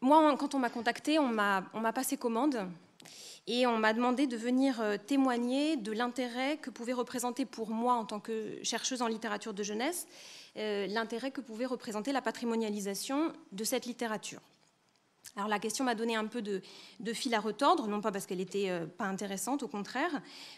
moi, quand on m'a contacté, on m'a passé commande et on m'a demandé de venir euh, témoigner de l'intérêt que pouvait représenter pour moi, en tant que chercheuse en littérature de jeunesse, euh, l'intérêt que pouvait représenter la patrimonialisation de cette littérature. Alors la question m'a donné un peu de, fil à retordre, non pas parce qu'elle n'était euh, pas intéressante, au contraire,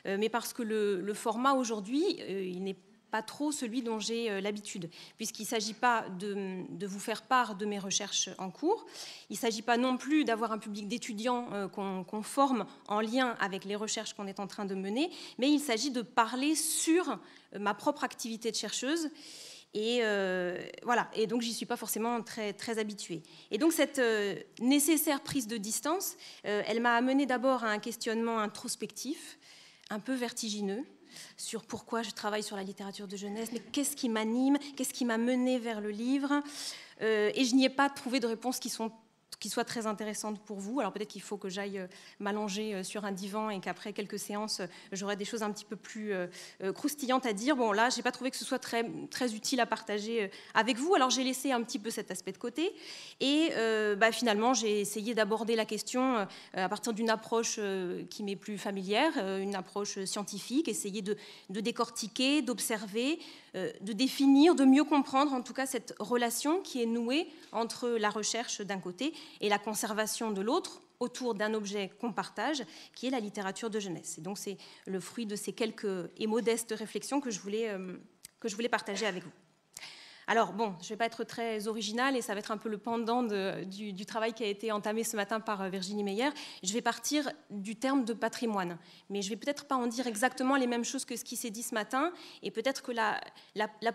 mais parce que le, le format aujourd'hui, il n'est pas trop celui dont j'ai euh, l'habitude, puisqu'il ne s'agit pas de, de, vous faire part de mes recherches en cours. Il ne s'agit pas non plus d'avoir un public d'étudiants euh, qu'on forme en lien avec les recherches qu'on est en train de mener, mais il s'agit de parler sur euh, ma propre activité de chercheuse. Et donc voilà. Et donc, j'y suis pas forcément très, très habituée. Et donc, cette nécessaire prise de distance, elle m'a amené d'abord à un questionnement introspectif, un peu vertigineux, sur pourquoi je travaille sur la littérature de jeunesse, mais qu'est-ce qui m'anime, qu'est-ce qui m'a mené vers le livre. Euh, et je n'y ai pas trouvé de réponses qui sont qui soit très intéressante pour vous. Alors peut-être qu'il faut que j'aille euh, m'allonger euh, sur un divan et qu'après quelques séances, euh, j'aurai des choses un petit peu plus croustillantes à dire. Bon, là, j'ai pas trouvé que ce soit très, très utile à partager avec vous. Alors j'ai laissé un petit peu cet aspect de côté. Et bah, finalement, j'ai essayé d'aborder la question à partir d'une approche qui m'est plus familière, une approche scientifique, essayer de, de décortiquer, d'observer, euh, de définir, de mieux comprendre en tout cas cette relation qui est nouée entre la recherche d'un côté et la conservation de l'autre autour d'un objet qu'on partage, qui est la littérature de jeunesse. Et donc c'est le fruit de ces quelques et modestes réflexions que je voulais, euh, que je voulais partager avec vous. Alors bon, je ne vais pas être très originale et ça va être un peu le pendant du, travail qui a été entamé ce matin par euh, Virginie Meyer. Je vais partir du terme de patrimoine, mais je vais peut-être pas en dire exactement les mêmes choses que ce qui s'est dit ce matin et peut-être que la,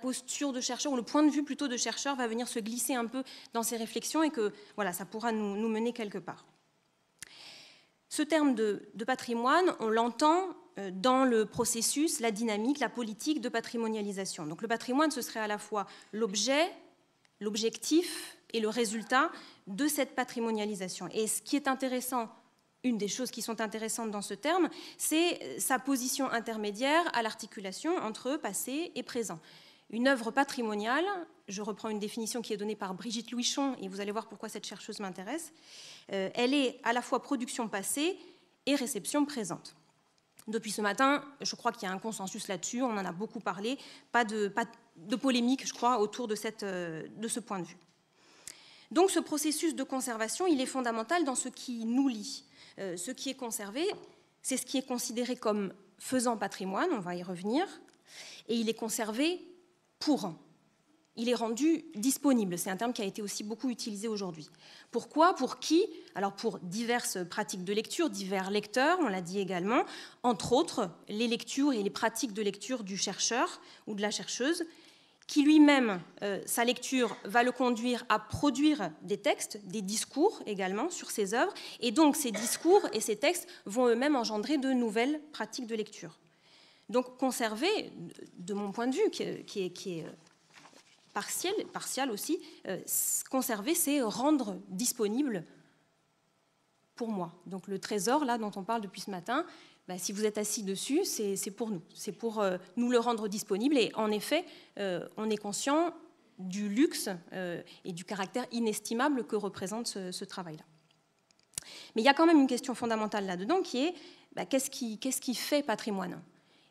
posture de chercheur ou le point de vue plutôt de chercheur va venir se glisser un peu dans ces réflexions et que voilà, ça pourra nous, mener quelque part. Ce terme de patrimoine, on l'entend euh, dans le processus, la dynamique, la politique de patrimonialisation. Donc le patrimoine, ce serait à la fois l'objet, l'objectif et le résultat de cette patrimonialisation. Et ce qui est intéressant, une des choses qui sont intéressantes dans ce terme, c'est sa position intermédiaire à l'articulation entre passé et présent. Une œuvre patrimoniale, je reprends une définition qui est donnée par Brigitte Louichon, et vous allez voir pourquoi cette chercheuse m'intéresse, euh, elle est à la fois production passée et réception présente. Depuis ce matin, je crois qu'il y a un consensus là-dessus, on en a beaucoup parlé, pas de, polémique, je crois, autour euh, de, ce point de vue. Donc ce processus de conservation, il est fondamental dans ce qui nous lie. Euh, ce qui est conservé, c'est ce qui est considéré comme faisant patrimoine, on va y revenir, et il est conservé pour il est rendu disponible. C'est un terme qui a été aussi beaucoup utilisé aujourd'hui. Pourquoi Pour qui Alors pour diverses pratiques de lecture, divers lecteurs, on l'a dit également, entre autres les lectures et les pratiques de lecture du chercheur ou de la chercheuse, qui lui-même, euh, sa lecture va le conduire à produire des textes, des discours également sur ses œuvres, et donc ces discours et ces textes vont eux-mêmes engendrer de nouvelles pratiques de lecture. Donc conserver, de mon point de vue, qui est partielle, aussi, euh, conserver, c'est rendre disponible pour moi. Donc le trésor, là, dont on parle depuis ce matin, bah, si vous êtes assis dessus, c'est pour nous. C'est pour euh, nous le rendre disponible. Et en effet, euh, on est conscient du luxe et du caractère inestimable que représente ce, travail-là. Mais il y a quand même une question fondamentale là-dedans qui est bah, qu'est-ce qui fait patrimoine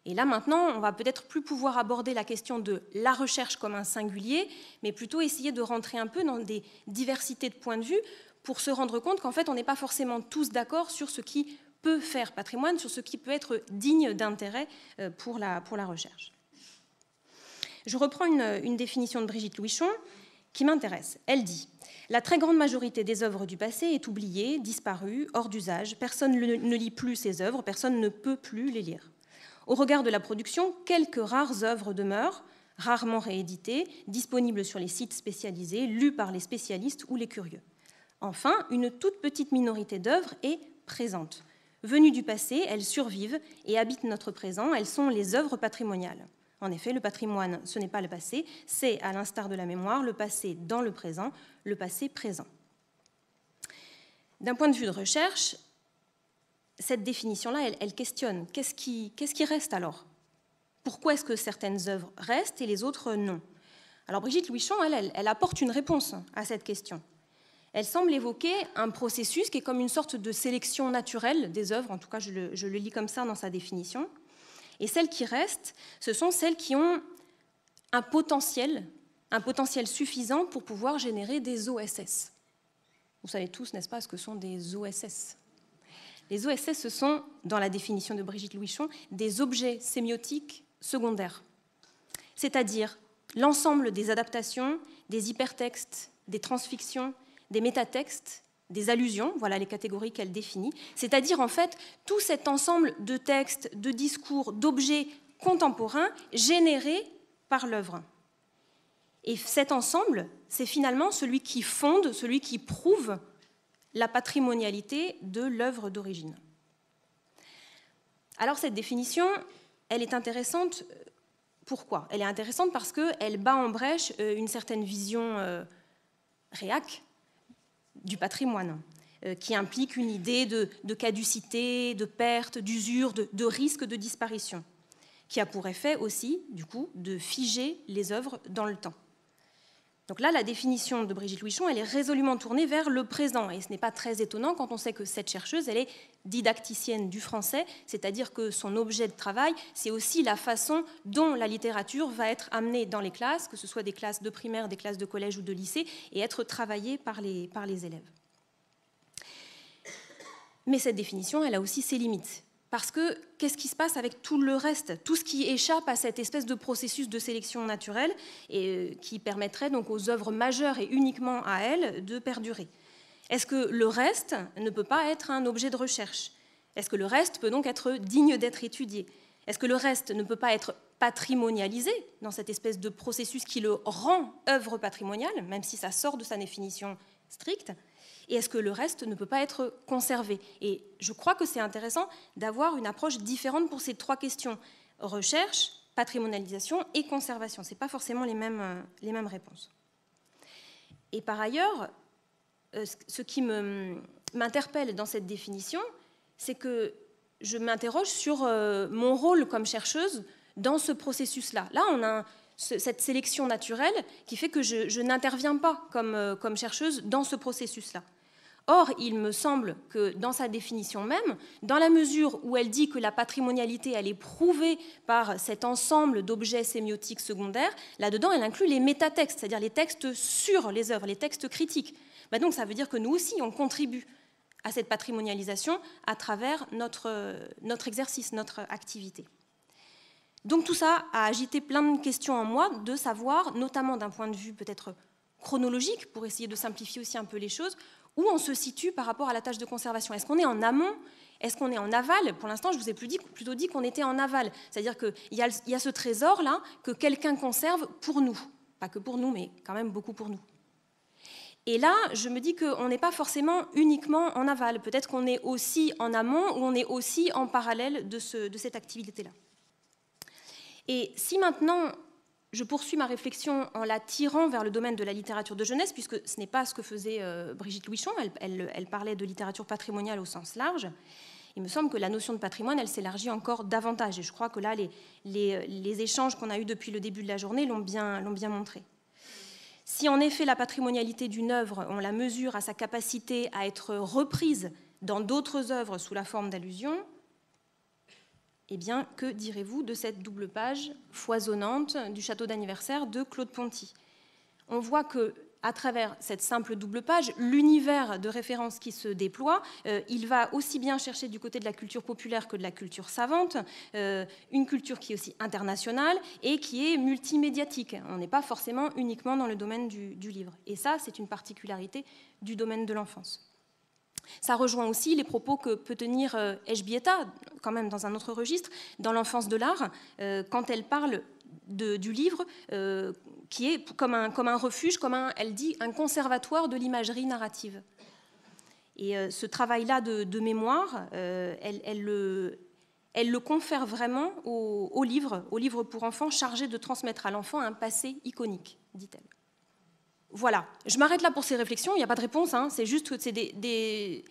et là maintenant, on va peut-être plus pouvoir aborder la question de la recherche comme un singulier, mais plutôt essayer de rentrer un peu dans des diversités de points de vue pour se rendre compte qu'en fait, on n'est pas forcément tous d'accord sur ce qui peut faire patrimoine, sur ce qui peut être digne d'intérêt euh, pour la, pour la recherche. Je reprends une, définition de Brigitte Louichon qui m'intéresse. Elle dit La très grande majorité des œuvres du passé est oubliée, disparue, hors d'usage. Personne ne lit plus ces œuvres, personne ne peut plus les lire. Au regard de la production, quelques rares œuvres demeurent, rarement rééditées, disponibles sur les sites spécialisés, lues par les spécialistes ou les curieux. Enfin, une toute petite minorité d'œuvres est présente. Venues du passé, elles survivent et habitent notre présent, elles sont les œuvres patrimoniales. En effet, le patrimoine, ce n'est pas le passé, c'est, à l'instar de la mémoire, le passé dans le présent, le passé présent. D'un point de vue de recherche, cette définition-là, elle, questionne. Qu'est-ce qui, reste alors Pourquoi est-ce que certaines œuvres restent et les autres non Alors Brigitte Louichon, elle, elle, apporte une réponse à cette question. Elle semble évoquer un processus qui est comme une sorte de sélection naturelle des œuvres, en tout cas je le, je le lis comme ça dans sa définition. Et celles qui restent, ce sont celles qui ont un potentiel, un potentiel suffisant pour pouvoir générer des OSS. Vous savez tous, n'est-ce pas, ce que sont des OSS les OSS, ce sont, dans la définition de Brigitte Louichon, des objets sémiotiques secondaires, c'est-à-dire l'ensemble des adaptations, des hypertextes, des transfictions, des métatextes, des allusions, voilà les catégories qu'elle définit, c'est-à-dire en fait tout cet ensemble de textes, de discours, d'objets contemporains générés par l'œuvre. Et cet ensemble, c'est finalement celui qui fonde, celui qui prouve la patrimonialité de l'œuvre d'origine. Alors cette définition, elle est intéressante. Euh, pourquoi Elle est intéressante parce qu'elle bat en brèche euh, une certaine vision euh, réac du patrimoine, qui implique une idée de, caducité, de perte, d'usure, de, de risque de disparition, qui a pour effet aussi, du coup, de figer les œuvres dans le temps. Donc là, la définition de Brigitte Louichon, elle est résolument tournée vers le présent. Et ce n'est pas très étonnant quand on sait que cette chercheuse, elle est didacticienne du français, c'est-à-dire que son objet de travail, c'est aussi la façon dont la littérature va être amenée dans les classes, que ce soit des classes de primaire, des classes de collège ou de lycée, et être travaillée par les, par les élèves. Mais cette définition, elle a aussi ses limites. Parce que qu'est-ce qui se passe avec tout le reste, tout ce qui échappe à cette espèce de processus de sélection naturelle et euh, qui permettrait donc aux œuvres majeures et uniquement à elles de perdurer Est-ce que le reste ne peut pas être un objet de recherche Est-ce que le reste peut donc être digne d'être étudié Est-ce que le reste ne peut pas être patrimonialisé dans cette espèce de processus qui le rend œuvre patrimoniale, même si ça sort de sa définition stricte et est-ce que le reste ne peut pas être conservé Et je crois que c'est intéressant d'avoir une approche différente pour ces trois questions recherche, patrimonialisation et conservation. Ce n'est pas forcément les mêmes, euh, les mêmes réponses. Et par ailleurs, euh, ce qui m'interpelle dans cette définition, c'est que je m'interroge sur euh, mon rôle comme chercheuse dans ce processus-là. Là, on a cette sélection naturelle qui fait que je, je n'interviens pas comme, comme chercheuse dans ce processus-là. Or, il me semble que dans sa définition même, dans la mesure où elle dit que la patrimonialité, elle est prouvée par cet ensemble d'objets sémiotiques secondaires, là-dedans, elle inclut les métatextes, c'est-à-dire les textes sur les œuvres, les textes critiques. Bah donc, ça veut dire que nous aussi, on contribue à cette patrimonialisation à travers euh, notre exercice, notre activité. Donc tout ça a agité plein de questions en moi, de savoir, notamment d'un point de vue peut-être chronologique, pour essayer de simplifier aussi un peu les choses, où on se situe par rapport à la tâche de conservation. Est-ce qu'on est en amont Est-ce qu'on est en aval Pour l'instant, je vous ai plus dit, plutôt dit qu'on était en aval. C'est-à-dire qu'il y, a ce trésor-là que quelqu'un conserve pour nous. Pas que pour nous, mais quand même beaucoup pour nous. Et là, je me dis qu'on n'est pas forcément uniquement en aval. Peut-être qu'on est aussi en amont ou on est aussi en parallèle de cette activité-là. Et si maintenant je poursuis ma réflexion en la tirant vers le domaine de la littérature de jeunesse, puisque ce n'est pas ce que faisait euh, Brigitte Louichon, elle, elle, parlait de littérature patrimoniale au sens large. Il me semble que la notion de patrimoine, elle s'élargit encore davantage, et je crois que là, les, échanges qu'on a eus depuis le début de la journée l'ont bien, l'ont bien montré. Si en effet la patrimonialité d'une œuvre, on la mesure à sa capacité à être reprise dans d'autres œuvres sous la forme d'allusions, eh bien, que direz-vous de cette double page foisonnante du château d'anniversaire de Claude Ponty On voit que à travers cette simple double page, l'univers de référence qui se déploie, euh, il va aussi bien chercher du côté de la culture populaire que de la culture savante, euh, une culture qui est aussi internationale et qui est multimédiatique. On n'est pas forcément uniquement dans le domaine du livre. Et ça, c'est une particularité du domaine de l'enfance. Ça rejoint aussi les propos que peut tenir Eshbieta, quand même dans un autre registre, dans l'enfance de l'art, euh, quand elle parle du livre euh, qui est comme un, refuge, comme un, elle dit, un conservatoire de l'imagerie narrative. Et euh, ce travail-là de, mémoire, elle, le, confère vraiment au, au livre, au livre pour enfants chargé de transmettre à l'enfant un passé iconique, dit-elle. Voilà, je m'arrête là pour ces réflexions, il n'y a pas de réponse, hein. c'est juste que c'est des,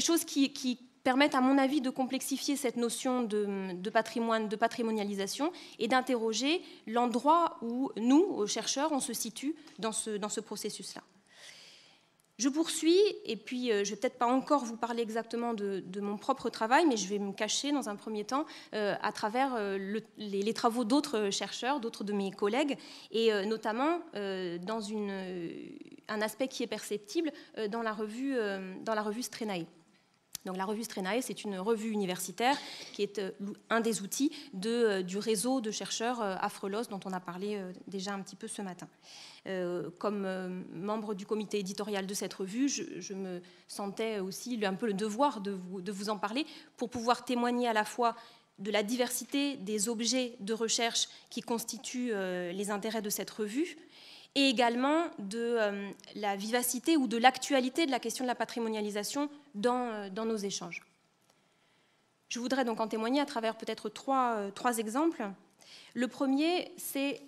choses qui, permettent, à mon avis, de complexifier cette notion de, patrimoine, de patrimonialisation, et d'interroger l'endroit où nous, chercheurs, on se situe dans ce processus-là. Je poursuis, et puis euh, je ne vais peut-être pas encore vous parler exactement de, mon propre travail, mais je vais me cacher dans un premier temps euh, à travers euh, les, travaux d'autres chercheurs, d'autres de mes collègues, et notamment dans un aspect qui est perceptible dans, la revue, dans la revue Strenae. Donc la revue Strenae, c'est une revue universitaire qui est euh, un des outils euh, du réseau de chercheurs Afrelos euh, dont on a parlé déjà un petit peu ce matin. comme membre du comité éditorial de cette revue, je, me sentais aussi un peu le devoir de vous en parler pour pouvoir témoigner à la fois de la diversité des objets de recherche qui constituent les intérêts de cette revue, et également de euh, la vivacité ou de l'actualité de la question de la patrimonialisation dans, euh, dans, nos échanges. Je voudrais donc en témoigner à travers peut-être trois, euh, trois, exemples. Le premier, c'est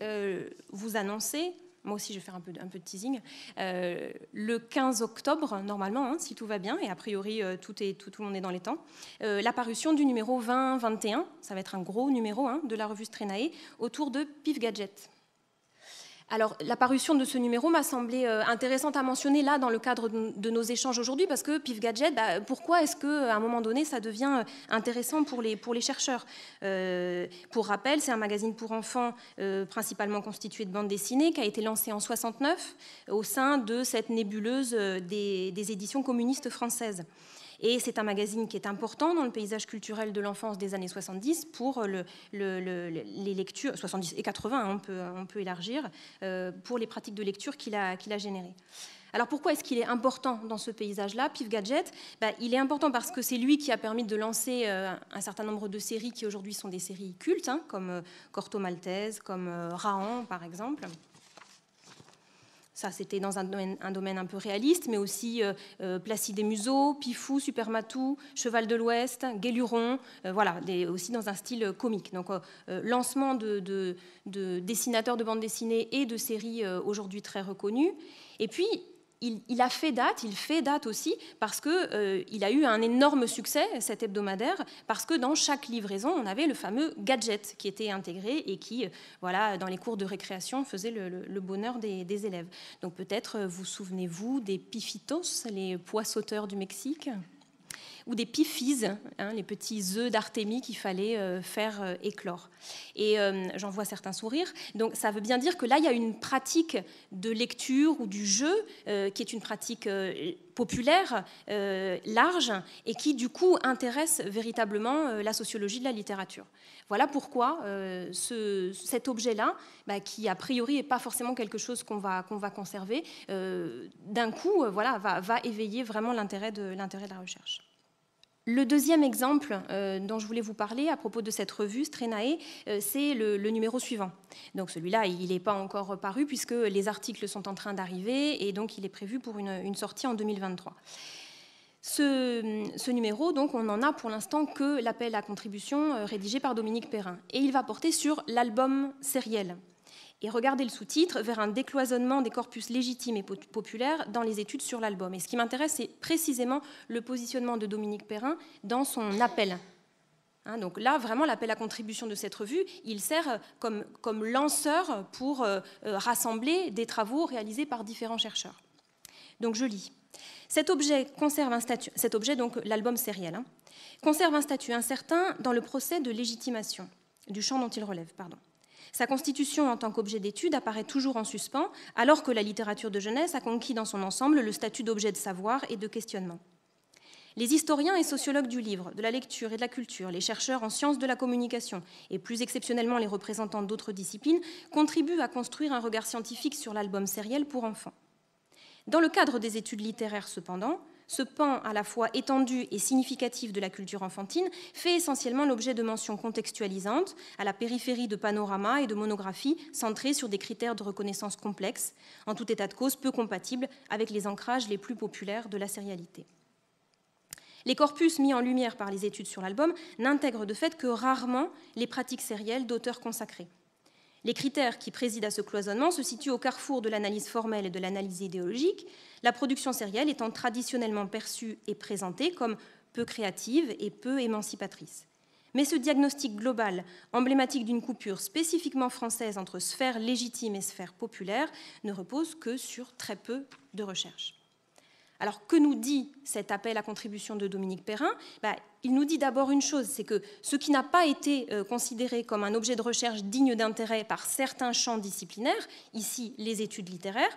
vous annoncer, moi aussi je vais faire un peu, un peu de teasing, le 15 octobre, normalement, hein, si tout va bien, et a priori tout, est, tout, le monde est dans les temps, l'apparition du numéro 20-21, ça va être un gros numéro hein, de la revue Strenae, autour de Pif Gadget. Alors, la parution de ce numéro m'a semblé euh, intéressante à mentionner là, dans le cadre de nos échanges aujourd'hui, parce que Pif Gadget, bah, pourquoi est-ce qu'à euh, un moment donné, ça devient euh, intéressant pour les, chercheurs Pour rappel, c'est un magazine pour enfants principalement constitué de bandes dessinées qui a été lancé en 69 au sein de cette nébuleuse des éditions communistes françaises. Et c'est un magazine qui est important dans le paysage culturel de l'enfance des années 70 pour les lectures, 70 et 80, hein, on peut, on peut élargir, euh, pour les pratiques de lecture qu'il a, qu'il a générées. Alors pourquoi est-ce qu'il est important dans ce paysage-là, Pif Gadget bah, Il est important parce que c'est lui qui a permis de lancer euh, un certain nombre de séries qui aujourd'hui sont des séries cultes, hein, comme euh, Corto Maltese, comme Raon par exemple. Ça, c'était dans un domaine, un peu réaliste, mais aussi euh, euh, Placide et Museau, Pifou, Supermatou, Cheval de l'Ouest, Guéluron, euh, voilà, des, aussi dans un style comique. Donc, lancement de, dessinateurs de bande dessinées et de séries aujourd'hui très reconnues. Et puis, il, a fait date, il fait date aussi parce qu'il euh, a eu un énorme succès cet hebdomadaire parce que dans chaque livraison on avait le fameux gadget qui était intégré et qui euh, voilà dans les cours de récréation faisait le, bonheur des, élèves. Donc peut-être euh, vous souvenez-vous des pifitos, les pois sauteurs du Mexique ou des pyphises, hein, les petits œufs d'artémie qu'il fallait euh, faire euh, éclore. Et euh, j'en vois certains sourires. Donc ça veut bien dire que là, il y a une pratique de lecture ou du jeu qui est une pratique populaire, large, et qui du coup intéresse véritablement la sociologie de la littérature. Voilà pourquoi cet objet-là, bah, qui a priori n'est pas forcément quelque chose qu'on va, conserver, d'un coup voilà, va, éveiller vraiment l'intérêt de la recherche. Le deuxième exemple euh, dont je voulais vous parler à propos de cette revue Strenae, euh, c'est le, numéro suivant. Donc celui-là, il n'est pas encore paru puisque les articles sont en train d'arriver et donc il est prévu pour une, sortie en 2023. Ce, numéro, donc, on n'en a pour l'instant que l'appel à contribution euh, rédigé par Dominique Perrin. Et il va porter sur l'album sériel et regardez le sous-titre, vers un décloisonnement des corpus légitimes et populaires dans les études sur l'album. Et ce qui m'intéresse, c'est précisément le positionnement de Dominique Perrin dans son appel. Hein, donc là, vraiment, l'appel à contribution de cette revue, il sert euh, comme, comme lanceur pour euh, euh, rassembler des travaux réalisés par différents chercheurs. Donc je lis. Cet objet conserve un statut, cet objet, donc l'album sériel, hein, conserve un statut incertain dans le procès de légitimation, du champ dont il relève, pardon. Sa constitution en tant qu'objet d'étude apparaît toujours en suspens, alors que la littérature de jeunesse a conquis dans son ensemble le statut d'objet de savoir et de questionnement. Les historiens et sociologues du livre, de la lecture et de la culture, les chercheurs en sciences de la communication et plus exceptionnellement les représentants d'autres disciplines contribuent à construire un regard scientifique sur l'album sériel pour enfants. Dans le cadre des études littéraires, cependant, ce pan à la fois étendu et significatif de la culture enfantine fait essentiellement l'objet de mentions contextualisantes à la périphérie de panoramas et de monographies centrées sur des critères de reconnaissance complexes, en tout état de cause peu compatibles avec les ancrages les plus populaires de la sérialité. Les corpus mis en lumière par les études sur l'album n'intègrent de fait que rarement les pratiques sérielles d'auteurs consacrés. Les critères qui président à ce cloisonnement se situent au carrefour de l'analyse formelle et de l'analyse idéologique, la production sérielle étant traditionnellement perçue et présentée comme peu créative et peu émancipatrice. Mais ce diagnostic global, emblématique d'une coupure spécifiquement française entre sphère légitime et sphère populaire, ne repose que sur très peu de recherches. Alors que nous dit cet appel à contribution de Dominique Perrin bah, Il nous dit d'abord une chose, c'est que ce qui n'a pas été euh, considéré comme un objet de recherche digne d'intérêt par certains champs disciplinaires, ici les études littéraires,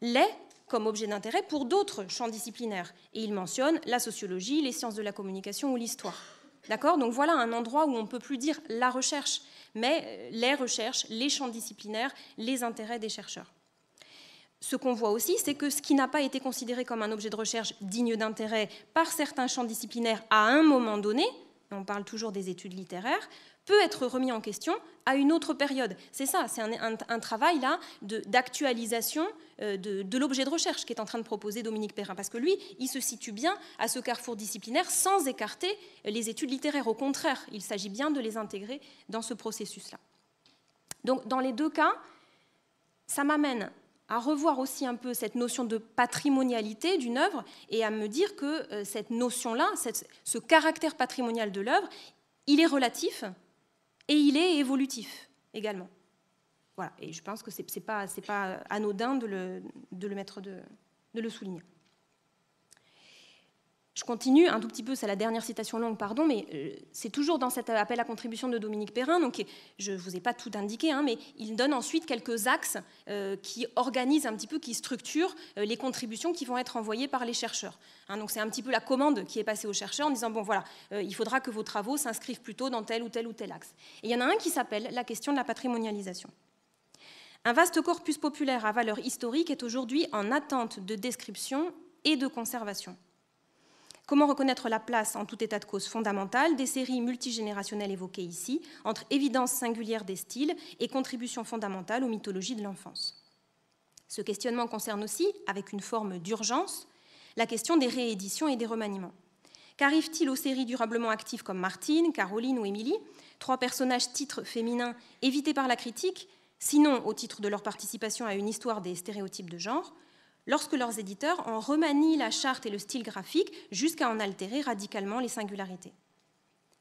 l'est comme objet d'intérêt pour d'autres champs disciplinaires. Et il mentionne la sociologie, les sciences de la communication ou l'histoire. D'accord Donc voilà un endroit où on ne peut plus dire la recherche, mais euh, les recherches, les champs disciplinaires, les intérêts des chercheurs ce qu'on voit aussi, c'est que ce qui n'a pas été considéré comme un objet de recherche digne d'intérêt par certains champs disciplinaires à un moment donné, on parle toujours des études littéraires, peut être remis en question à une autre période. C'est ça, c'est un, travail là d'actualisation euh, de, de l'objet de recherche qu'est en train de proposer Dominique Perrin, parce que lui, il se situe bien à ce carrefour disciplinaire sans écarter les études littéraires. Au contraire, il s'agit bien de les intégrer dans ce processus-là. Donc dans les deux cas, ça m'amène à revoir aussi un peu cette notion de patrimonialité d'une œuvre et à me dire que euh, cette notion-là, ce caractère patrimonial de l'œuvre, il est relatif et il est évolutif également. Voilà, et je pense que ce n'est pas, pas, euh, anodin de le, de le, mettre de, de le souligner. Je continue un tout petit peu, c'est la dernière citation longue, pardon, mais euh, c'est toujours dans cet appel à contribution de Dominique Perrin, donc je ne vous ai pas tout indiqué, hein, mais il donne ensuite quelques axes euh, qui organisent un petit peu, qui structurent euh, les contributions qui vont être envoyées par les chercheurs. Hein. donc c'est un petit peu la commande qui est passée aux chercheurs en disant, bon voilà, il faudra que vos travaux s'inscrivent plutôt dans tel ou tel ou tel axe. Et il y en a un qui s'appelle la question de la patrimonialisation. Un vaste corpus populaire à valeur historique est aujourd'hui en attente de description et de conservation. Comment reconnaître la place, en tout état de cause fondamentale, des séries multigénérationnelles évoquées ici, entre évidence singulière des styles et contribution fondamentale aux mythologies de l'enfance Ce questionnement concerne aussi, avec une forme d'urgence, la question des rééditions et des remaniements. Qu'arrive-t-il aux séries durablement actives comme Martine, Caroline ou Émilie, trois personnages titres féminins évités par la critique, sinon au titre de leur participation à une histoire des stéréotypes de genre, lorsque leurs éditeurs en remanient la charte et le style graphique jusqu'à en altérer radicalement les singularités.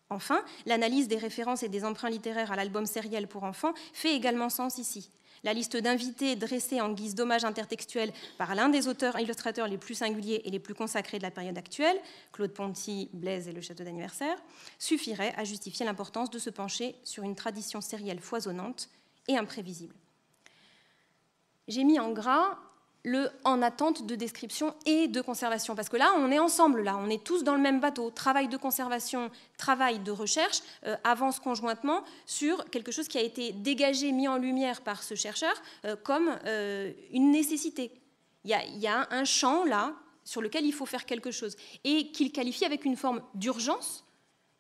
Enfin, l'analyse des références et des emprunts littéraires à l'album sériel pour enfants fait également sens ici. La liste d'invités dressée en guise d'hommage intertextuel par l'un des auteurs et illustrateurs les plus singuliers et les plus consacrés de la période actuelle, Claude Ponty, Blaise et le château d'anniversaire, suffirait à justifier l'importance de se pencher sur une tradition sérielle foisonnante et imprévisible. J'ai mis en gras le en attente de description et de conservation. Parce que là, on est ensemble, là, on est tous dans le même bateau. Travail de conservation, travail de recherche euh, avance conjointement sur quelque chose qui a été dégagé, mis en lumière par ce chercheur euh, comme euh, une nécessité. Il y, a, un champ là sur lequel il faut faire quelque chose et qu'il qualifie avec une forme d'urgence.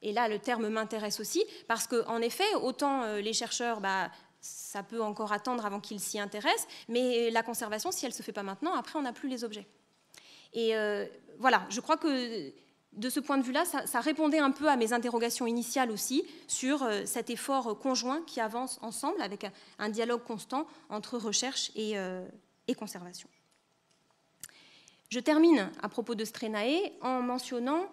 Et là, le terme m'intéresse aussi, parce qu'en effet, autant les chercheurs bah, ça peut encore attendre avant qu'il s'y intéresse mais la conservation, si elle ne se fait pas maintenant, après, on n'a plus les objets. Et euh, voilà, je crois que de ce point de vue-là, ça, répondait un peu à mes interrogations initiales aussi sur euh, cet effort conjoint qui avance ensemble avec un dialogue constant entre recherche et, euh, et conservation. Je termine à propos de Strenae en mentionnant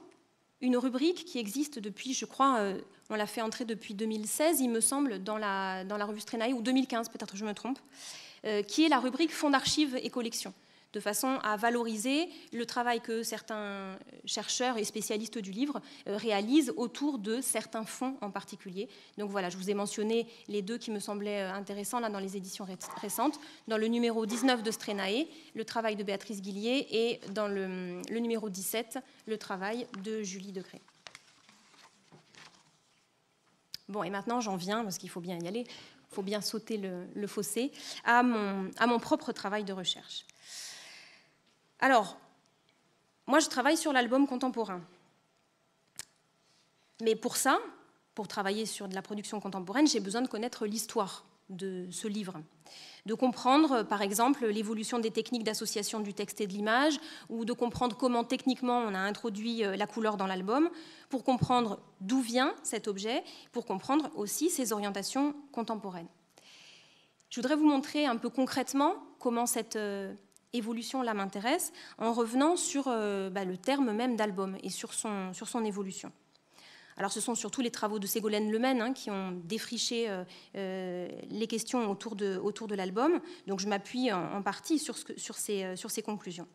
une rubrique qui existe depuis, je crois, euh, on l'a fait entrer depuis 2016, il me semble, dans la, dans la revue Strenae, ou 2015 peut-être, je me trompe, euh, qui est la rubrique Fonds d'archives et collections de façon à valoriser le travail que certains chercheurs et spécialistes du livre euh, réalisent autour de certains fonds en particulier. Donc voilà, je vous ai mentionné les deux qui me semblaient euh, intéressants là, dans les éditions récentes. Dans le numéro 19 de Strenae, le travail de Béatrice Guillier, et dans le, numéro 17, le travail de Julie Degré. Bon, et maintenant j'en viens, parce qu'il faut bien y aller, il faut bien sauter le, fossé, à mon propre travail de recherche. Alors, moi, je travaille sur l'album contemporain. Mais pour ça, pour travailler sur de la production contemporaine, j'ai besoin de connaître l'histoire de ce livre, de comprendre euh, par exemple l'évolution des techniques d'association du texte et de l'image, ou de comprendre comment techniquement on a introduit euh, la couleur dans l'album, pour comprendre d'où vient cet objet, pour comprendre aussi ses orientations contemporaines. Je voudrais vous montrer un peu concrètement comment cette euh, évolution là m'intéresse, en revenant sur euh, bah, le terme même d'album et sur son, évolution. Alors ce sont surtout les travaux de Ségolène Lemaine hein, qui ont défriché euh, euh, les questions autour de, l'album, donc je m'appuie en, partie sur, ce ces, conclusions.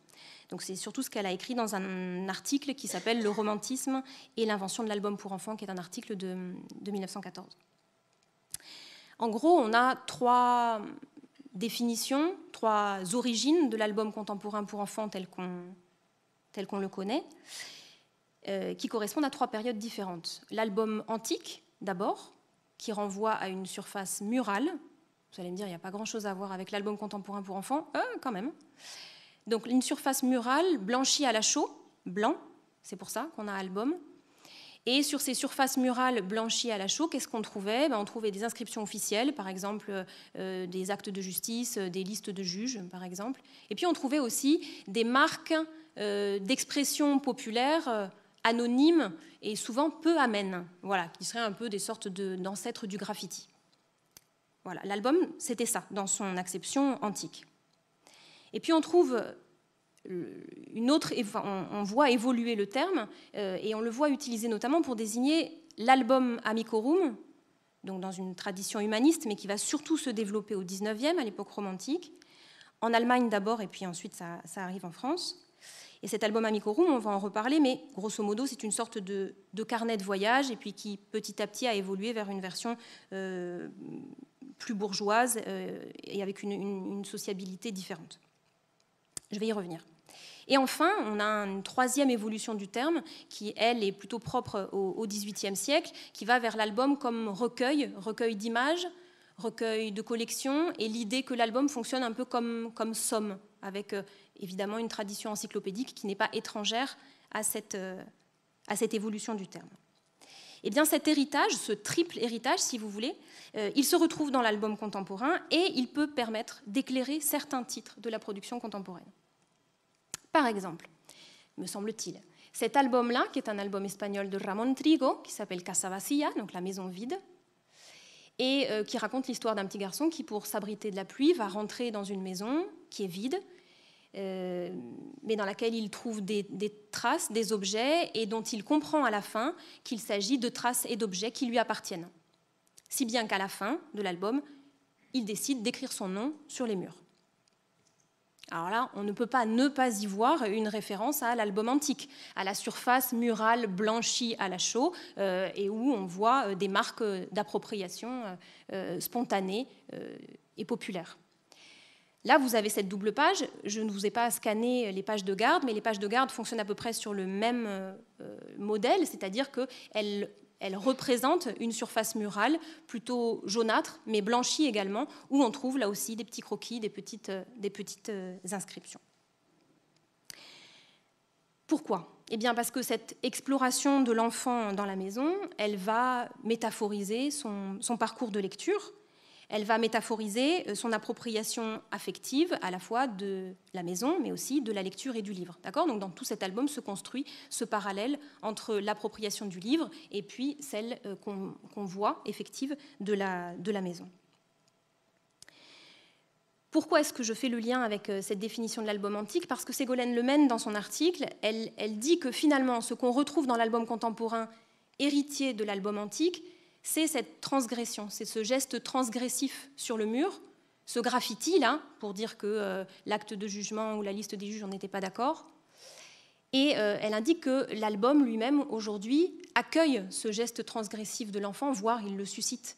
Donc c'est surtout ce qu'elle a écrit dans un article qui s'appelle Le romantisme et l'invention de l'album pour enfants, qui est un article de, de 1914. En gros, on a trois, Définition, trois origines de l'album contemporain pour enfants tel qu'on, le connaît, euh, qui correspondent à trois périodes différentes. L'album antique, d'abord, qui renvoie à une surface murale. Vous allez me dire, il n'y a pas grand-chose à voir avec l'album contemporain pour enfants. Euh, quand même. Donc une surface murale blanchie à la chaux, blanc, c'est pour ça qu'on a album. Et sur ces surfaces murales blanchies à la chaux, qu'est-ce qu'on trouvait ben, On trouvait des inscriptions officielles, par exemple euh, des actes de justice, euh, des listes de juges, par exemple. Et puis on trouvait aussi des marques euh, d'expressions d'expression populaire anonymes et souvent peu amènes, voilà, qui seraient un peu des sortes d'ancêtres du graffiti. Voilà, l'album, c'était ça, dans son acception antique. Et puis on trouve euh, une autre, on, voit évoluer le terme euh, et on le voit utiliser notamment pour désigner l'album Amicorum, donc dans une tradition humaniste, mais qui va surtout se développer au 19e, à l'époque romantique, en Allemagne d'abord et puis ensuite ça, arrive en France. Et cet album Amicorum, on va en reparler, mais grosso modo, c'est une sorte de, carnet de voyage et puis qui petit à petit a évolué vers une version euh, plus bourgeoise et avec une sociabilité différente. Je vais y revenir. Et enfin, on a une troisième évolution du terme qui, elle, est plutôt propre au XVIIIe siècle, qui va vers l'album comme recueil, recueil d'images, recueil de collections, et l'idée que l'album fonctionne un peu comme, somme, avec euh, évidemment une tradition encyclopédique qui n'est pas étrangère euh, à cette, évolution du terme. Eh bien, cet héritage, ce triple héritage, si vous voulez, euh, il se retrouve dans l'album contemporain et il peut permettre d'éclairer certains titres de la production contemporaine. Par exemple, me semble-t-il, cet album-là, qui est un album espagnol de Ramon Trigo, qui s'appelle Casa Vacía, donc la maison vide, et euh, qui raconte l'histoire d'un petit garçon qui, pour s'abriter de la pluie, va rentrer dans une maison qui est vide, euh, mais dans laquelle il trouve des, traces, des objets, et dont il comprend à la fin qu'il s'agit de traces et d'objets qui lui appartiennent. Si bien qu'à la fin de l'album, il décide d'écrire son nom sur les murs. Alors là, on ne peut pas ne pas y voir une référence à l'album antique, à la surface murale blanchie à la chaux, euh, et où on voit euh, des marques euh, d'appropriation spontanée et populaire. Là, vous avez cette double page. Je ne vous ai pas scanné les pages de garde, mais les pages de garde fonctionnent à peu près sur le même modèle, c'est-à-dire qu'elles elle représente une surface murale plutôt jaunâtre, mais blanchie également, où on trouve là aussi des petits croquis, des petites, euh, euh, inscriptions. Pourquoi Eh bien parce que cette exploration de l'enfant dans la maison, elle va métaphoriser son parcours de lecture, elle va métaphoriser euh, son appropriation affective à la fois de la maison, mais aussi de la lecture et du livre. D'accord Donc dans tout cet album se construit ce parallèle entre l'appropriation du livre et puis celle euh, qu'on voit effective de la, de la maison. Pourquoi est-ce que je fais le lien avec euh, cette définition de l'album antique Parce que Ségolène Lemaine, dans son article, elle dit que finalement, ce qu'on retrouve dans l'album contemporain héritier de l'album antique, c'est cette transgression, c'est ce geste transgressif sur le mur, ce graffiti là, hein, pour dire que euh, l'acte de jugement ou la liste des juges n'étaient pas d'accord. Et euh, elle indique que l'album lui-même, aujourd'hui, accueille ce geste transgressif de l'enfant, voire il le suscite.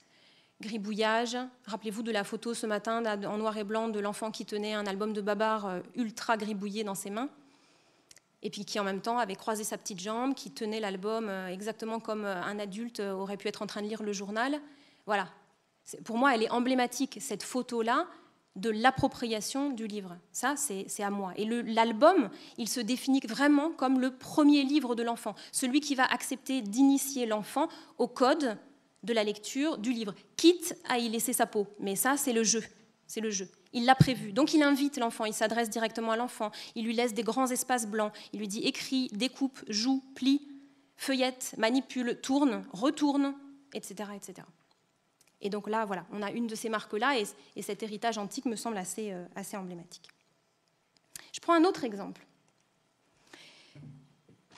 Gribouillage, rappelez-vous de la photo ce matin en noir et blanc de l'enfant qui tenait un album de Babar euh, ultra gribouillé dans ses mains et puis qui en même temps avait croisé sa petite jambe, qui tenait l'album euh, exactement comme euh, un adulte euh, aurait pu être en train de lire le journal. Voilà. Pour moi, elle est emblématique, cette photo-là, de l'appropriation du livre. Ça, c'est à moi. Et l'album, il se définit vraiment comme le premier livre de l'enfant, celui qui va accepter d'initier l'enfant au code de la lecture du livre, quitte à y laisser sa peau. Mais ça, c'est le jeu. C'est le jeu. Il l'a prévu. Donc il invite l'enfant, il s'adresse directement à l'enfant, il lui laisse des grands espaces blancs, il lui dit écrit, découpe, joue, plie, feuillette, manipule, tourne, retourne, etc. etc. Et donc là, voilà, on a une de ces marques-là, et, cet héritage antique me semble assez, euh, assez emblématique. Je prends un autre exemple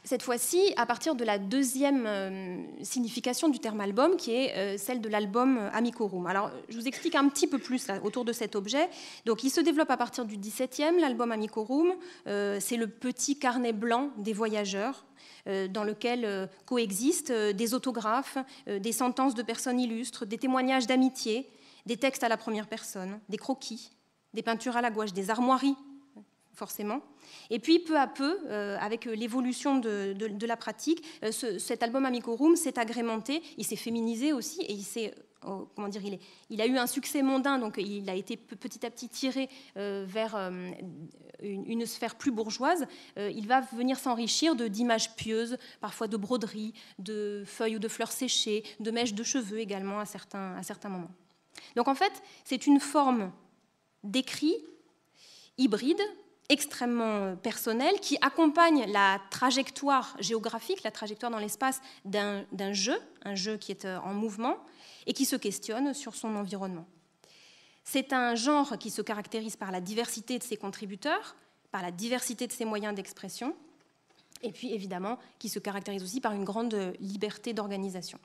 cette fois-ci à partir de la deuxième euh, signification du terme album, qui est euh, celle de l'album euh, Amicorum. Alors, je vous explique un petit peu plus autour de cet objet. Donc, il se développe à partir du 17e, l'album Amicorum. c'est le petit carnet blanc des voyageurs dans lequel coexistent des autographes, des sentences de personnes illustres, des témoignages d'amitié, des textes à la première personne, des croquis, des peintures à la gouache, des armoiries forcément. Et puis, peu à peu, euh, avec euh, l'évolution de, la pratique, euh, cet album Amico Room s'est agrémenté, il s'est féminisé aussi, et il s'est comment dire, il, est, il, a eu un succès mondain, donc il a été petit à petit tiré vers une, sphère plus bourgeoise. il va venir s'enrichir d'images pieuses, parfois de broderies, de feuilles ou de fleurs séchées, de mèches de cheveux également à certains, à certains moments. Donc en fait, c'est une forme d'écrit hybride extrêmement euh, personnel qui accompagne la trajectoire géographique, la trajectoire dans l'espace d'un jeu, un jeu qui est euh, en mouvement et qui se questionne sur son environnement. C'est un genre qui se caractérise par la diversité de ses contributeurs, par la diversité de ses moyens d'expression, et puis évidemment qui se caractérise aussi par une grande euh, liberté d'organisation.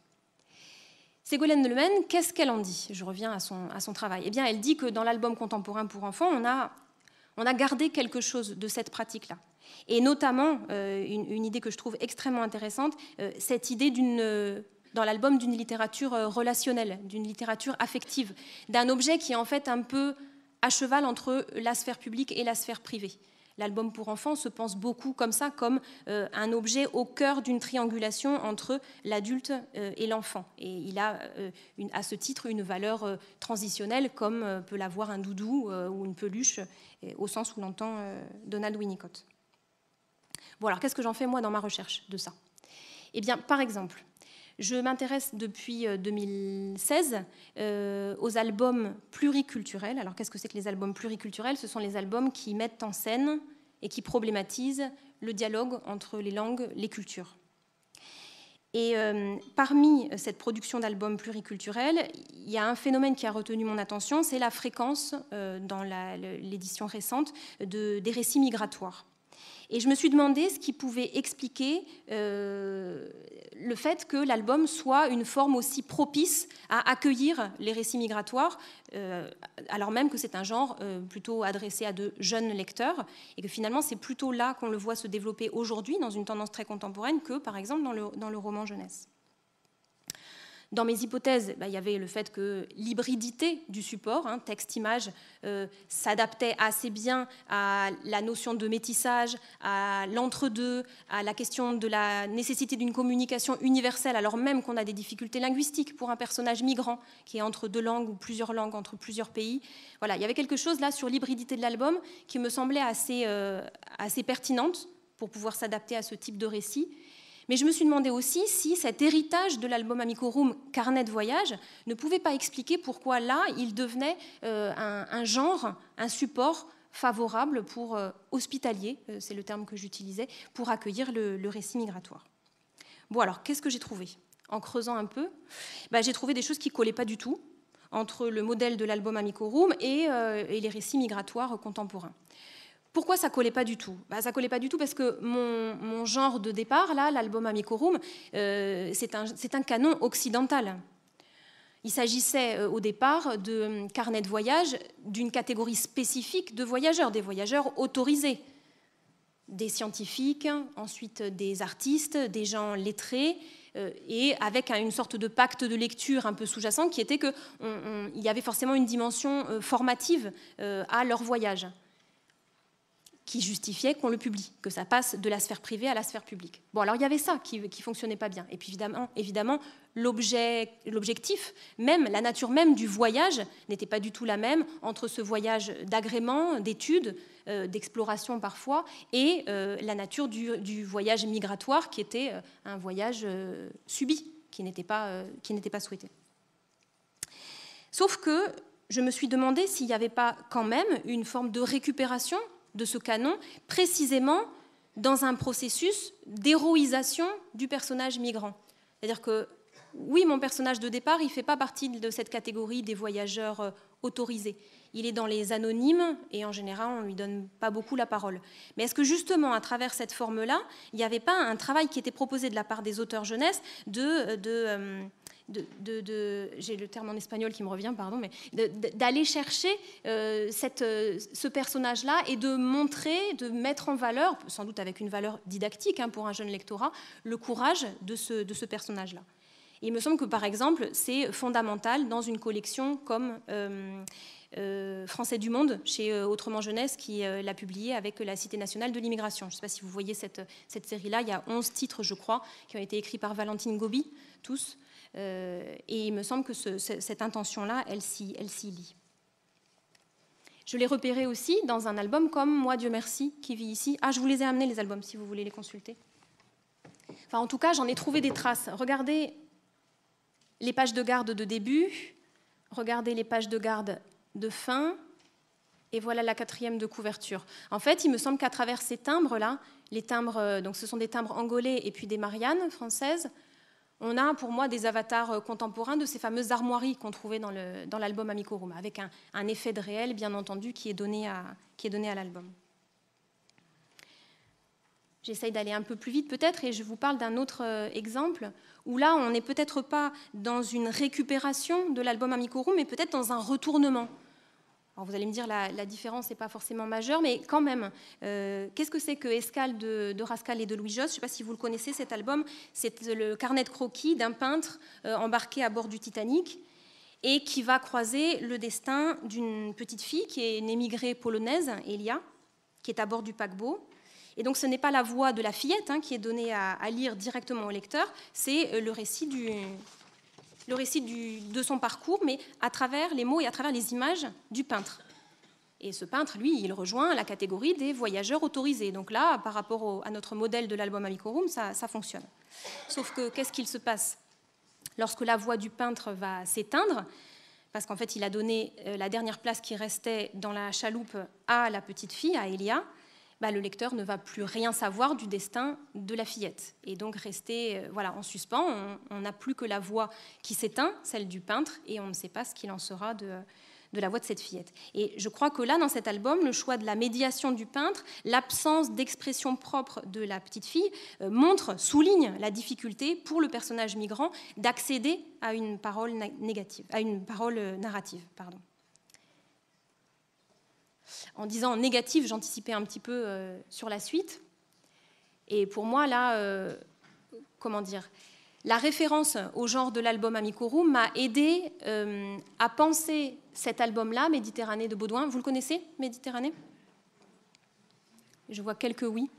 Ségolène Lemaine, qu'est-ce qu'elle en dit Je reviens à son, à son travail. Eh bien, elle dit que dans l'album contemporain pour enfants, on a on a gardé quelque chose de cette pratique-là. Et notamment, euh, une, idée que je trouve extrêmement intéressante, euh, cette idée euh, dans l'album d'une littérature relationnelle, d'une littérature affective, d'un objet qui est en fait un peu à cheval entre la sphère publique et la sphère privée. L'album pour enfants se pense beaucoup comme ça, comme euh, un objet au cœur d'une triangulation entre l'adulte euh, et l'enfant. Et il a euh, à ce titre une valeur transitionnelle comme peut l'avoir un doudou ou une peluche, au sens où l'entend Donald Winnicott. Bon, alors qu'est-ce que j'en fais moi dans ma recherche de ça Eh bien, par exemple, je m'intéresse depuis 2016 euh, euh, aux albums pluriculturels. Alors qu'est-ce que c'est que les albums pluriculturels Ce sont les albums qui mettent en scène et qui problématisent le dialogue entre les langues, les cultures. Et euh, parmi cette production d'albums pluriculturels, il y a un phénomène qui a retenu mon attention, c'est la fréquence, dans l'édition récente, de, des récits migratoires. Et je me suis demandé ce qui pouvait expliquer euh, le fait que l'album soit une forme aussi propice à accueillir les récits migratoires, euh, alors même que c'est un genre euh, plutôt adressé à de jeunes lecteurs, et que finalement c'est plutôt là qu'on le voit se développer aujourd'hui, dans une tendance très contemporaine, que par exemple le, dans le roman jeunesse. Dans mes hypothèses, bah, il y avait le fait que l'hybridité du support, hein, texte-image, euh, s'adaptait assez bien à la notion de métissage, à l'entre-deux, à la question de la nécessité d'une communication universelle, alors même qu'on a des difficultés linguistiques pour un personnage migrant qui est entre deux langues ou plusieurs langues, entre plusieurs pays. il y avait quelque chose là sur l'hybridité de l'album qui me semblait assez, euh, assez pertinente pour pouvoir s'adapter à ce type de récit. Mais je me suis demandé aussi si cet héritage de l'album Amico Room, Carnet de voyage, ne pouvait pas expliquer pourquoi là, il devenait euh, un, genre, un support favorable pour euh, hospitalier, euh, c'est le terme que j'utilisais, pour accueillir le, récit migratoire. Bon, alors, qu'est-ce que j'ai trouvé En creusant un peu, bah, j'ai trouvé des choses qui ne collaient pas du tout entre le modèle de l'album Amico Room et les récits migratoires contemporains. Pourquoi ça collait pas du tout bah, Ça collait pas du tout parce que mon, genre de départ, là, l'album Amicorum, euh, c'est un, canon occidental. Il s'agissait euh, au départ de euh, carnet de voyage d'une catégorie spécifique de voyageurs, des voyageurs autorisés, des scientifiques, ensuite des artistes, des gens lettrés, euh, et avec une sorte de pacte de lecture un peu sous-jacent qui était qu'il y avait forcément une dimension formative à leur voyage qui justifiait qu'on le publie, que ça passe de la sphère privée à la sphère publique. Bon, alors il y avait ça qui ne fonctionnait pas bien. Et puis évidemment, évidemment l'objectif, même la nature même du voyage n'était pas du tout la même entre ce voyage d'agrément, d'étude, euh, d'exploration parfois, et euh, la nature du, voyage migratoire qui était euh, un voyage subi, qui n'était pas, qui pas souhaité. Sauf que je me suis demandé s'il n'y avait pas quand même une forme de récupération de ce canon, précisément dans un processus d'héroïsation du personnage migrant. C'est-à-dire que, oui, mon personnage de départ, il ne fait pas partie de cette catégorie des voyageurs euh, autorisés. Il est dans les anonymes et en général, on ne lui donne pas beaucoup la parole. Mais est-ce que justement, à travers cette forme-là, il n'y avait pas un travail qui était proposé de la part des auteurs jeunesse de, euh, de euh, de, j'ai le terme en espagnol qui me revient, pardon, mais d'aller chercher euh, euh, ce personnage-là et de montrer, de mettre en valeur, sans doute avec une valeur didactique hein, pour un jeune lectorat, le courage de ce, personnage-là. Il me semble que, par exemple, c'est fondamental dans une collection comme euh, Français du Monde, chez Autrement Jeunesse, qui l'a publié avec la Cité nationale de l'immigration. Je ne sais pas si vous voyez cette, cette série-là. Il y a 11 titres, je crois, qui ont été écrits par Valentine Gobi, tous. Euh, et il me semble que cette intention-là, elle s'y lie. Je l'ai repéré aussi dans un album comme Moi, Dieu merci, qui vit ici. Ah, je vous les ai amenés, les albums, si vous voulez les consulter. Enfin, en tout cas, j'en ai trouvé des traces. Regardez les pages de garde de début, regardez les pages de garde de fin, et voilà la quatrième de couverture. En fait, il me semble qu'à travers ces timbres-là, les timbres, euh, donc ce sont des timbres angolais et puis des Mariannes françaises, on a pour moi des avatars euh, contemporains de ces fameuses armoiries qu'on trouvait dans l'album dans avec un, effet de réel, bien entendu, qui est donné à, à l'album. J'essaye d'aller un peu plus vite peut-être et je vous parle d'un autre euh, exemple où là on n'est peut-être pas dans une récupération de l'album Amicorum mais peut-être dans un retournement. Alors vous allez me dire, la, la différence n'est pas forcément majeure, mais quand même, euh, qu'est-ce que c'est que Escale de, Rascal et de Louis Joss Je ne sais pas si vous le connaissez, cet album, c'est le carnet de croquis d'un peintre euh, embarqué à bord du Titanic et qui va croiser le destin d'une petite fille qui est une émigrée polonaise, Elia, qui est à bord du paquebot. Et donc ce n'est pas la voix de la fillette hein, qui est donnée à lire directement au lecteur, c'est euh, le récit du, le récit de son parcours, mais à travers les mots et à travers les images du peintre. Et ce peintre, lui, il rejoint la catégorie des voyageurs autorisés. Donc là, par rapport à notre modèle de l'album Amicorum, ça fonctionne. Sauf que qu'est-ce qu'il se passe Lorsque la voix du peintre va s'éteindre, parce qu'en fait, il a donné euh, la dernière place qui restait dans la chaloupe à la petite fille, à Elia, bah, le lecteur ne va plus rien savoir du destin de la fillette. Et donc rester euh, voilà, en suspens, on n'a plus que la voix qui s'éteint, celle du peintre, et on ne sait pas ce qu'il en sera de, la voix de cette fillette. Et je crois que là, dans cet album, le choix de la médiation du peintre, l'absence d'expression propre de la petite fille, euh, montre, souligne la difficulté pour le personnage migrant d'accéder à une parole négative, à une parole euh, narrative. Pardon. En disant négatif, j'anticipais un petit peu euh, sur la suite. Et pour moi, là, euh, comment dire la référence au genre de l'album Amicorum m'a aidé euh, à penser cet album-là, Méditerranée de Baudouin. Vous le connaissez, Méditerranée Je vois quelques oui.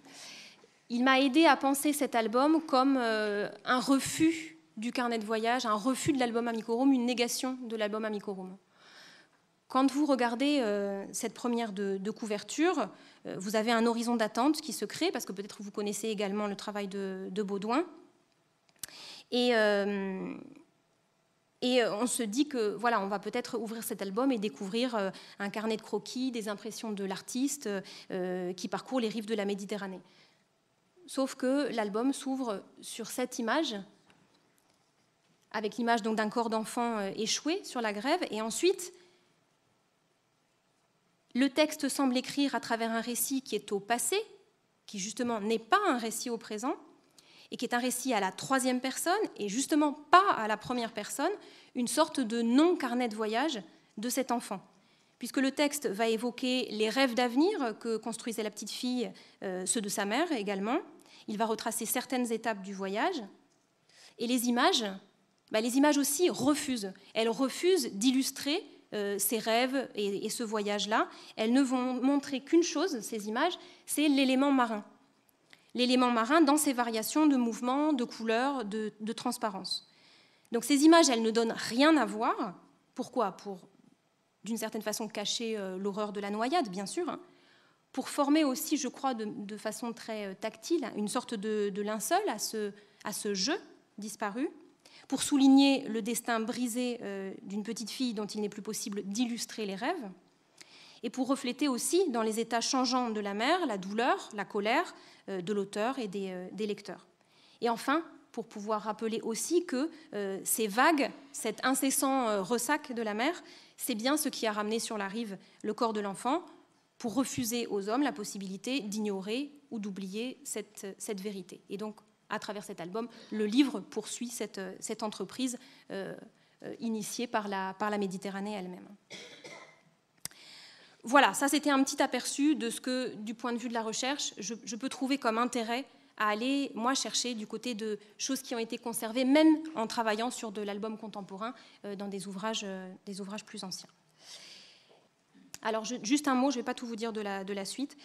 Il m'a aidé à penser cet album comme un refus du carnet de voyage, un refus de l'album Amicorum, une négation de l'album Amicorum. Quand vous regardez euh, cette première de, couverture, euh, vous avez un horizon d'attente qui se crée, parce que peut-être vous connaissez également le travail de, Baudouin. Et, euh, et, on se dit que voilà, on va peut-être ouvrir cet album et découvrir un carnet de croquis, des impressions de l'artiste qui parcourt les rives de la Méditerranée. Sauf que l'album s'ouvre sur cette image, avec l'image d'un corps d'enfant échoué sur la grève, et ensuite le texte semble écrire à travers un récit qui est au passé, qui justement n'est pas un récit au présent, et qui est un récit à la troisième personne, et justement pas à la première personne, une sorte de non-carnet de voyage de cet enfant. Puisque le texte va évoquer les rêves d'avenir que construisait la petite fille, euh, ceux de sa mère également. Il va retracer certaines étapes du voyage. Et les images, bah, les images aussi refusent. Elles refusent d'illustrer ces euh, rêves et, ce voyage-là, elles ne vont montrer qu'une chose, ces images, c'est l'élément marin. L'élément marin dans ses variations de mouvement, de couleur, de, transparence. Donc ces images, elles ne donnent rien à voir. Pourquoi Pour, d'une certaine façon, cacher euh, l'horreur de la noyade, bien sûr. Hein. pour former aussi, je crois, de, façon très euh, tactile, une sorte de, linceul à ce, à ce jeu disparu pour souligner le destin brisé euh, d'une petite fille dont il n'est plus possible d'illustrer les rêves, et pour refléter aussi dans les états changeants de la mer la douleur, la colère euh, de l'auteur et euh, des, lecteurs. Et enfin, pour pouvoir rappeler aussi que ces vagues, cet incessant ressac de la mer, c'est bien ce qui a ramené sur la rive le corps de l'enfant, pour refuser aux hommes la possibilité d'ignorer ou d'oublier cette, cette vérité. Et donc, à travers cet album, le livre poursuit cette, cette entreprise euh, euh, initiée par la, par la Méditerranée elle-même. Voilà, ça c'était un petit aperçu de ce que, du point de vue de la recherche, je, peux trouver comme intérêt à aller, moi, chercher du côté de choses qui ont été conservées, même en travaillant sur de l'album contemporain, euh, dans des ouvrages, des ouvrages plus anciens. Alors, juste un mot, je ne vais pas tout vous dire de la, de la suite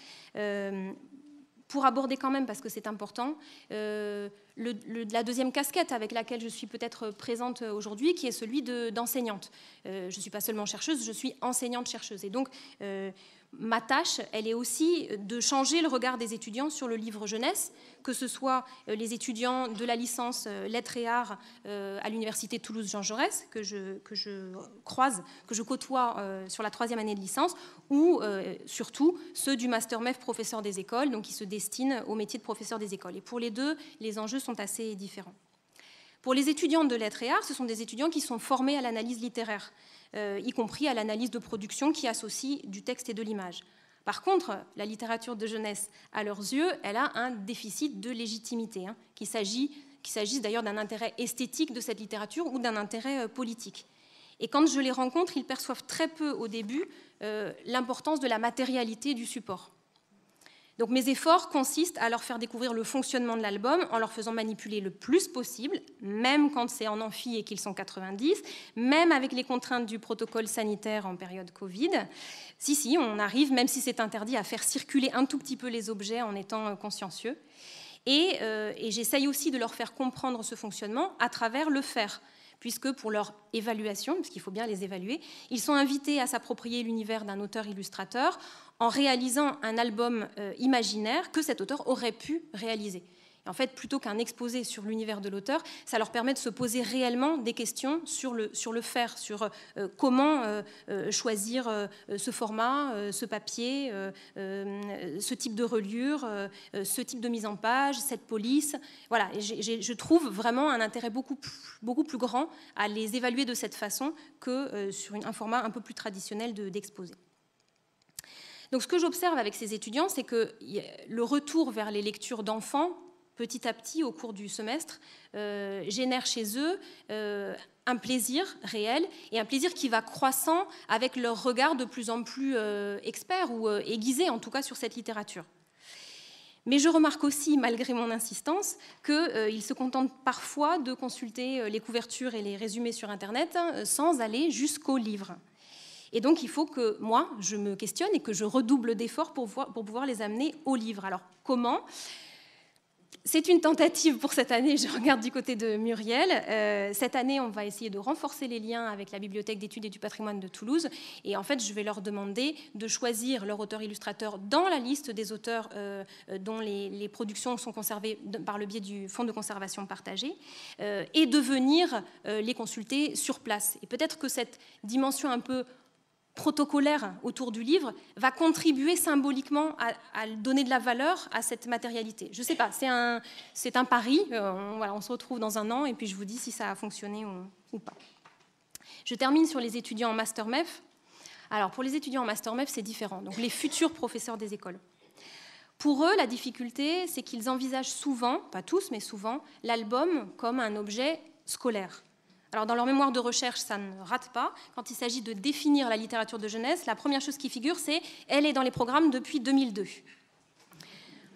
pour aborder quand même, parce que c'est important, euh, la deuxième casquette avec laquelle je suis peut-être présente aujourd'hui, qui est celui d'enseignante. Euh, je ne suis pas seulement chercheuse, je suis enseignante-chercheuse. Et donc, euh, ma tâche, elle est aussi de changer le regard des étudiants sur le livre jeunesse, que ce soit euh, les étudiants de la licence euh, Lettres et Arts euh, à l'Université Toulouse-Jean Jaurès, que je, croise, que je côtoie sur la troisième année de licence, ou surtout ceux du Master MEF professeur des écoles, donc qui se destinent au métier de professeur des écoles. Et pour les deux, les enjeux sont assez différents. Pour les étudiants de lettres et arts, ce sont des étudiants qui sont formés à l'analyse littéraire. Euh, y compris à l'analyse de production qui associe du texte et de l'image. Par contre, la littérature de jeunesse, à leurs yeux, elle a un déficit de légitimité, hein, qu'il s'agisse d'ailleurs d'un intérêt esthétique de cette littérature ou d'un intérêt euh, politique. Et quand je les rencontre, ils perçoivent très peu au début euh, l'importance de la matérialité du support. Donc mes efforts consistent à leur faire découvrir le fonctionnement de l'album en leur faisant manipuler le plus possible, même quand c'est en amphi et qu'ils sont 90, même avec les contraintes du protocole sanitaire en période Covid. Si, si, on arrive, même si c'est interdit, à faire circuler un tout petit peu les objets en étant euh, consciencieux. Euh, et, j'essaye aussi de leur faire comprendre ce fonctionnement à travers le faire puisque pour leur évaluation, puisqu'il faut bien les évaluer, ils sont invités à s'approprier l'univers d'un auteur-illustrateur en réalisant un album euh, imaginaire que cet auteur aurait pu réaliser. En fait, plutôt qu'un exposé sur l'univers de l'auteur, ça leur permet de se poser réellement des questions sur le, sur le faire, sur euh, comment euh, euh, choisir ce format, ce papier, ce type de reliure, ce type de mise en page, cette police. Voilà, et je trouve vraiment un intérêt beaucoup, beaucoup plus grand à les évaluer de cette façon que sur un format un peu plus traditionnel d'exposé. donc ce que j'observe avec ces étudiants, c'est que le retour vers les lectures d'enfants petit à petit au cours du semestre, euh, génère génèrent chez eux euh, un plaisir réel et un plaisir qui va croissant avec leur regard de plus en plus euh, expert ou aiguisé en tout cas sur cette littérature. Mais je remarque aussi, malgré mon insistance, qu'ils se contentent parfois de consulter les couvertures et les résumés sur Internet hein, sans aller jusqu'au livre. Et donc, il faut que moi, je me questionne et que je redouble d'efforts pour, pour, pouvoir les amener au livre. Alors, comment c'est une tentative pour cette année, je regarde du côté de Muriel. Euh, cette année, on va essayer de renforcer les liens avec la Bibliothèque d'études et du patrimoine de Toulouse. Et en fait, je vais leur demander de choisir leur auteur-illustrateur dans la liste des auteurs euh, euh, dont les, productions sont conservées par le biais du Fonds de conservation partagé, et de venir les consulter sur place. Et peut-être que cette dimension un peu protocolaire autour du livre va contribuer symboliquement à, donner de la valeur à cette matérialité. Je ne sais pas, c'est un, c'est un pari. Euh, on, se retrouve dans un an et puis je vous dis si ça a fonctionné ou, ou pas. Je termine sur les étudiants en Master MEF. Alors, pour les étudiants en Master MEF, c'est différent. Donc, les futurs professeurs des écoles. Pour eux, la difficulté, c'est qu'ils envisagent souvent, pas tous, mais souvent, l'album comme un objet scolaire. Alors dans leur mémoire de recherche, ça ne rate pas. Quand il s'agit de définir la littérature de jeunesse, la première chose qui figure, c'est elle est dans les programmes depuis 2002.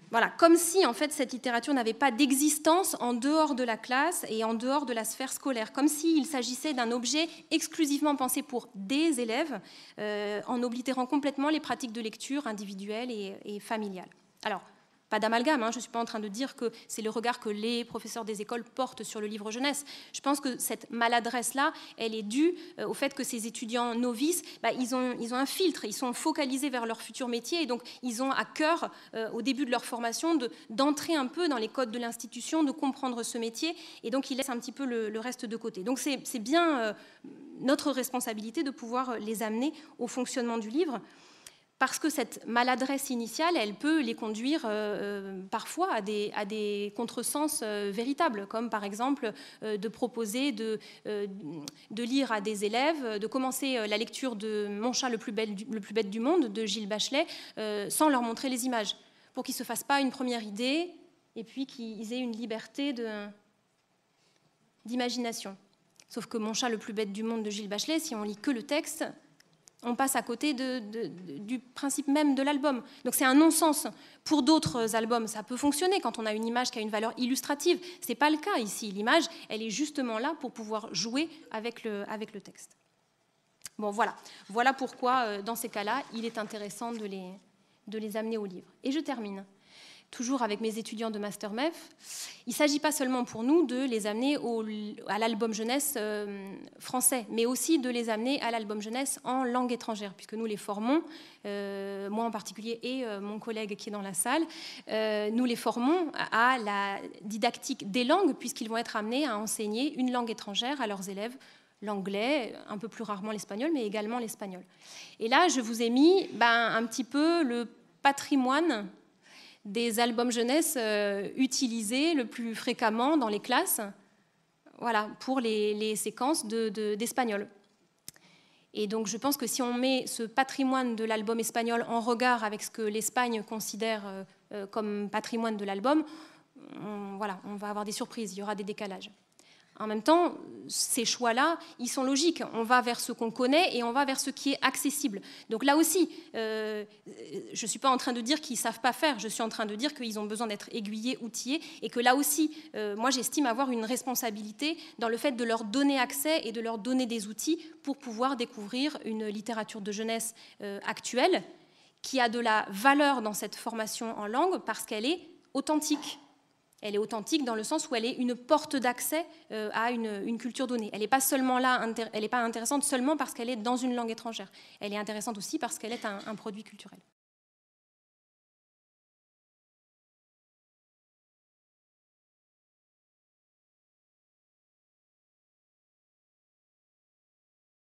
Voilà, comme si en fait cette littérature n'avait pas d'existence en dehors de la classe et en dehors de la sphère scolaire, comme s'il s'agissait d'un objet exclusivement pensé pour des élèves, euh, en oblitérant complètement les pratiques de lecture individuelles et, et familiales. Alors, pas d'amalgame. Hein. Je ne suis pas en train de dire que c'est le regard que les professeurs des écoles portent sur le livre jeunesse. Je pense que cette maladresse-là, elle est due euh, au fait que ces étudiants novices, bah, ils, ont, un filtre, ils sont focalisés vers leur futur métier et donc ils ont à cœur, euh, au début de leur formation, d'entrer un peu dans les codes de l'institution, de comprendre ce métier et donc ils laissent un petit peu le, reste de côté. Donc c'est bien euh, notre responsabilité de pouvoir les amener au fonctionnement du livre parce que cette maladresse initiale, elle peut les conduire euh, euh, parfois à des, contresens euh, véritables, comme par exemple de proposer de, lire à des élèves, de commencer la lecture de Mon chat le plus, le plus bête du monde de Gilles Bachelet sans leur montrer les images, pour qu'ils ne se fassent pas une première idée et puis qu'ils aient une liberté d'imagination. Sauf que Mon chat le plus bête du monde de Gilles Bachelet, si on lit que le texte, on passe à côté du principe même de l'album. Donc c'est un non-sens. Pour d'autres albums, ça peut fonctionner quand on a une image qui a une valeur illustrative. Ce n'est pas le cas ici. L'image, elle est justement là pour pouvoir jouer avec le, texte. Bon, voilà. Voilà pourquoi, euh, dans ces cas-là, il est intéressant de les amener au livre. Et je termine toujours avec mes étudiants de Master MEF, il ne s'agit pas seulement pour nous de les amener au, à l'album jeunesse euh, français, mais aussi de les amener à l'album jeunesse en langue étrangère, puisque nous les formons, euh, moi en particulier et euh, mon collègue qui est dans la salle, nous les formons à, la didactique des langues, puisqu'ils vont être amenés à enseigner une langue étrangère à leurs élèves l'anglais, un peu plus rarement l'espagnol, mais également l'espagnol. Et là, je vous ai mis ben, un petit peu le patrimoine des albums jeunesse euh, utilisés le plus fréquemment dans les classes voilà, pour les, séquences d'espagnol. et donc je pense que si on met ce patrimoine de l'album espagnol en regard avec ce que l'Espagne considère euh, euh, comme patrimoine de l'album, voilà, on va avoir des surprises, il y aura des décalages. En même temps, ces choix-là, ils sont logiques. On va vers ce qu'on connaît et on va vers ce qui est accessible. Donc là aussi, euh, je ne suis pas en train de dire qu'ils ne savent pas faire, je suis en train de dire qu'ils ont besoin d'être aiguillés, outillés, et que là aussi, euh, moi j'estime avoir une responsabilité dans le fait de leur donner accès et de leur donner des outils pour pouvoir découvrir une littérature de jeunesse euh, actuelle qui a de la valeur dans cette formation en langue parce qu'elle est authentique elle est authentique dans le sens où elle est une porte d'accès euh, à une, culture donnée. Elle n'est pas seulement là, elle n'est pas intéressante seulement parce qu'elle est dans une langue étrangère. Elle est intéressante aussi parce qu'elle est un produit culturel.